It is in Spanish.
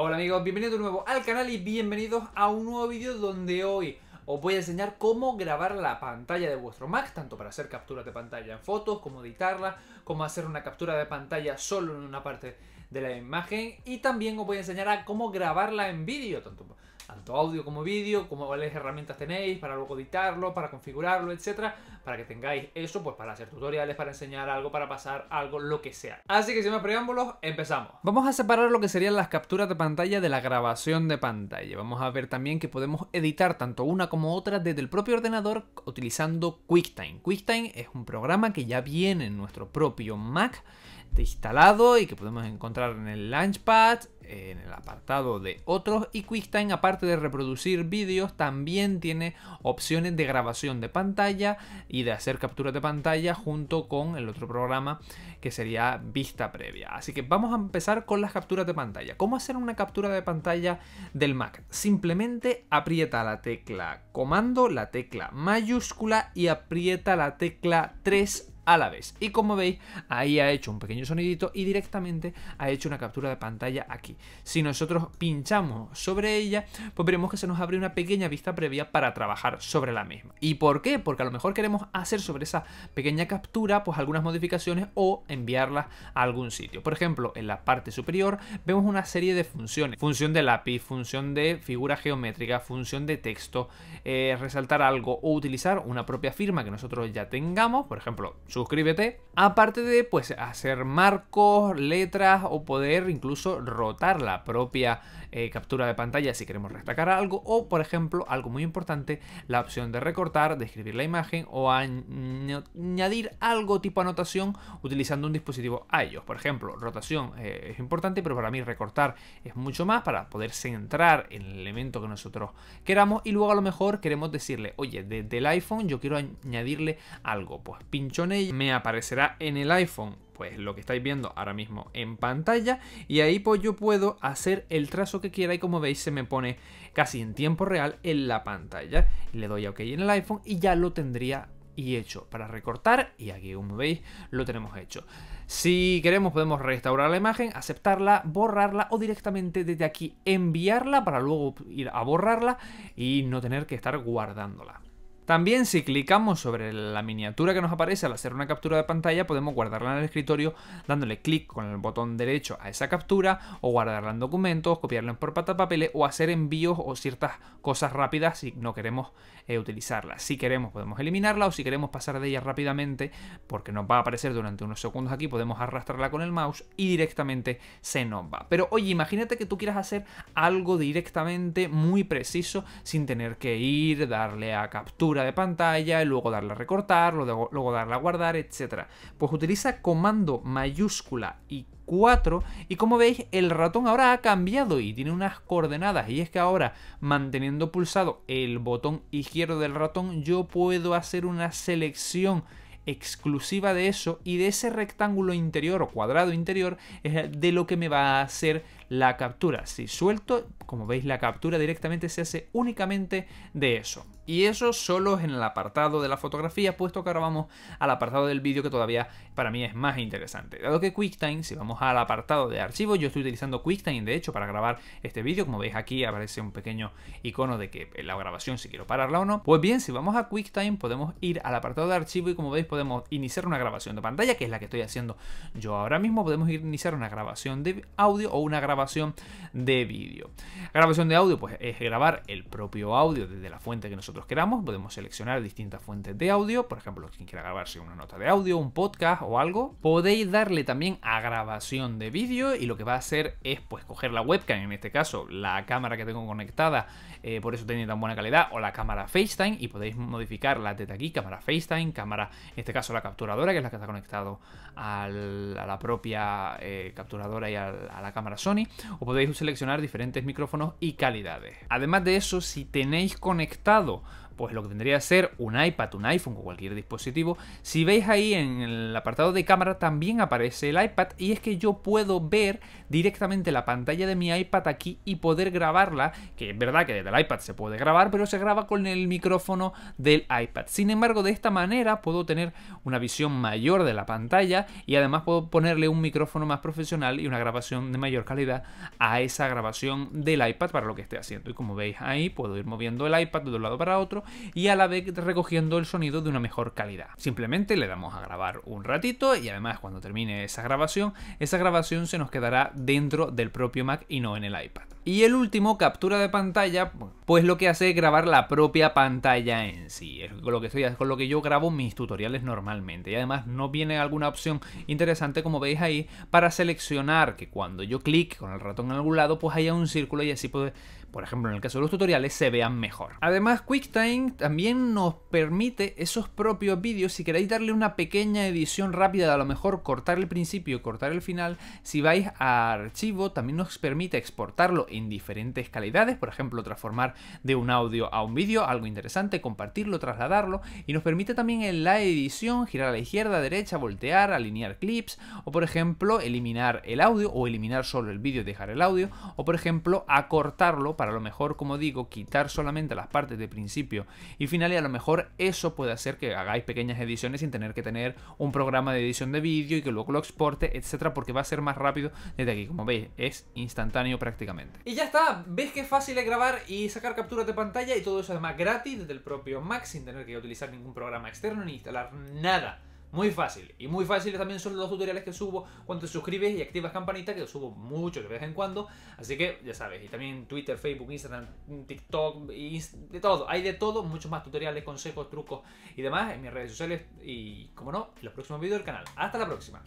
Hola amigos, bienvenidos de nuevo al canal y bienvenidos a un nuevo vídeo donde hoy os voy a enseñar cómo grabar la pantalla de vuestro Mac, tanto para hacer capturas de pantalla en fotos, como editarla, cómo hacer una captura de pantalla solo en una parte de la imagen y también os voy a enseñar a cómo grabarla en vídeo, tanto, audio como vídeo, cómo cuáles herramientas tenéis para luego editarlo, para configurarlo, etcétera, para que tengáis eso, pues para hacer tutoriales, para enseñar algo, para pasar algo, lo que sea. Así que sin más preámbulos, empezamos. Vamos a separar lo que serían las capturas de pantalla de la grabación de pantalla. Vamos a ver también que podemos editar tanto una como otra desde el propio ordenador utilizando QuickTime. QuickTime es un programa que ya viene en nuestro propio Mac instalado y que podemos encontrar en el Launchpad, en el apartado de otros y QuickTime aparte de reproducir vídeos también tiene opciones de grabación de pantalla y y de hacer capturas de pantalla junto con el otro programa que sería vista previa. Así que vamos a empezar con las capturas de pantalla. ¿Cómo hacer una captura de pantalla del Mac? Simplemente aprieta la tecla comando, la tecla mayúscula y aprieta la tecla 3 la vez. Y como veis, ahí ha hecho un pequeño sonidito y directamente ha hecho una captura de pantalla aquí. Si nosotros pinchamos sobre ella, pues veremos que se nos abre una pequeña vista previa para trabajar sobre la misma. ¿Y por qué? Porque a lo mejor queremos hacer sobre esa pequeña captura pues algunas modificaciones o enviarlas a algún sitio. Por ejemplo, en la parte superior vemos una serie de funciones. Función de lápiz, función de figura geométrica, función de texto, eh, resaltar algo o utilizar una propia firma que nosotros ya tengamos, por ejemplo, su suscríbete. Aparte de pues hacer marcos, letras o poder incluso rotar la propia eh, captura de pantalla si queremos destacar algo o por ejemplo algo muy importante la opción de recortar, describir la imagen o añadir algo tipo anotación utilizando un dispositivo iOS. Por ejemplo, rotación eh, es importante pero para mí recortar es mucho más para poder centrar en el elemento que nosotros queramos y luego a lo mejor queremos decirle oye desde el iPhone yo quiero añadirle algo pues pincho en ello me aparecerá en el iPhone pues lo que estáis viendo ahora mismo en pantalla y ahí pues yo puedo hacer el trazo que quiera y como veis se me pone casi en tiempo real en la pantalla. Le doy a OK en el iPhone y ya lo tendría y hecho para recortar y aquí como veis lo tenemos hecho. Si queremos podemos restaurar la imagen, aceptarla, borrarla o directamente desde aquí enviarla para luego ir a borrarla y no tener que estar guardándola. También si clicamos sobre la miniatura que nos aparece al hacer una captura de pantalla, podemos guardarla en el escritorio dándole clic con el botón derecho a esa captura o guardarla en documentos, copiarla en portapapeles o hacer envíos o ciertas cosas rápidas si no queremos eh, utilizarla. Si queremos podemos eliminarla o si queremos pasar de ella rápidamente porque nos va a aparecer durante unos segundos aquí, podemos arrastrarla con el mouse y directamente se nos va. Pero oye, imagínate que tú quieras hacer algo directamente muy preciso sin tener que ir, darle a captura, de pantalla y luego darle a recortar, luego, luego darle a guardar, etc. Pues utiliza comando mayúscula y 4 y como veis el ratón ahora ha cambiado y tiene unas coordenadas y es que ahora manteniendo pulsado el botón izquierdo del ratón yo puedo hacer una selección exclusiva de eso y de ese rectángulo interior o cuadrado interior es de lo que me va a hacer la captura. Si suelto, como veis la captura directamente se hace únicamente de eso. Y eso solo es en el apartado de la fotografía, puesto que ahora vamos al apartado del vídeo que todavía para mí es más interesante. Dado que QuickTime, si vamos al apartado de archivo yo estoy utilizando QuickTime de hecho para grabar este vídeo, como veis aquí aparece un pequeño icono de que la grabación si quiero pararla o no. Pues bien, si vamos a QuickTime podemos ir al apartado de archivo y como veis podemos iniciar una grabación de pantalla, que es la que estoy haciendo yo ahora mismo. Podemos iniciar una grabación de audio o una grabación de vídeo. Grabación de audio, pues es grabar el propio audio desde la fuente que nosotros queramos. Podemos seleccionar distintas fuentes de audio, por ejemplo, quien quiera grabarse una nota de audio, un podcast o algo. Podéis darle también a grabación de vídeo y lo que va a hacer es pues coger la webcam, en este caso la cámara que tengo conectada, eh, por eso tiene tan buena calidad, o la cámara FaceTime y podéis modificar la aquí, cámara FaceTime, cámara, este caso la capturadora, que es la que está conectado a la propia eh, capturadora y a la cámara Sony, o podéis seleccionar diferentes micrófonos y calidades. Además de eso, si tenéis conectado pues lo que tendría que ser un iPad, un iPhone o cualquier dispositivo. Si veis ahí en el apartado de cámara también aparece el iPad y es que yo puedo ver directamente la pantalla de mi iPad aquí y poder grabarla, que es verdad que desde el iPad se puede grabar, pero se graba con el micrófono del iPad. Sin embargo, de esta manera puedo tener una visión mayor de la pantalla y además puedo ponerle un micrófono más profesional y una grabación de mayor calidad a esa grabación del iPad para lo que esté haciendo. Y como veis ahí, puedo ir moviendo el iPad de un lado para otro y a la vez recogiendo el sonido de una mejor calidad. Simplemente le damos a grabar un ratito y además cuando termine esa grabación, esa grabación se nos quedará dentro del propio Mac y no en el iPad. Y el último, captura de pantalla, pues lo que hace es grabar la propia pantalla en sí. Es con lo que, estoy, lo que yo grabo mis tutoriales normalmente. Y además no viene alguna opción interesante, como veis ahí, para seleccionar que cuando yo clic con el ratón en algún lado, pues haya un círculo y así puede por ejemplo en el caso de los tutoriales, se vean mejor. Además, QuickTime también nos permite esos propios vídeos, si queréis darle una pequeña edición rápida, a lo mejor cortar el principio y cortar el final, si vais a archivo, también nos permite exportarlo diferentes calidades, por ejemplo, transformar de un audio a un vídeo, algo interesante, compartirlo, trasladarlo, y nos permite también en la edición girar a la izquierda, derecha, voltear, alinear clips, o por ejemplo, eliminar el audio o eliminar solo el vídeo y dejar el audio, o por ejemplo, acortarlo para lo mejor, como digo, quitar solamente las partes de principio y final y a lo mejor eso puede hacer que hagáis pequeñas ediciones sin tener que tener un programa de edición de vídeo y que luego lo exporte, etcétera, porque va a ser más rápido desde aquí, como veis, es instantáneo prácticamente. Y ya está, ves que fácil es grabar y sacar capturas de pantalla y todo eso además gratis desde el propio Mac sin tener que utilizar ningún programa externo ni instalar nada. Muy fácil. Y muy fáciles también son los tutoriales que subo cuando te suscribes y activas campanita, que los subo mucho de vez en cuando. Así que ya sabes. Y también Twitter, Facebook, Instagram, TikTok, y de todo. Hay de todo. Muchos más tutoriales, consejos, trucos y demás en mis redes sociales. Y como no, los próximos vídeos del canal. Hasta la próxima.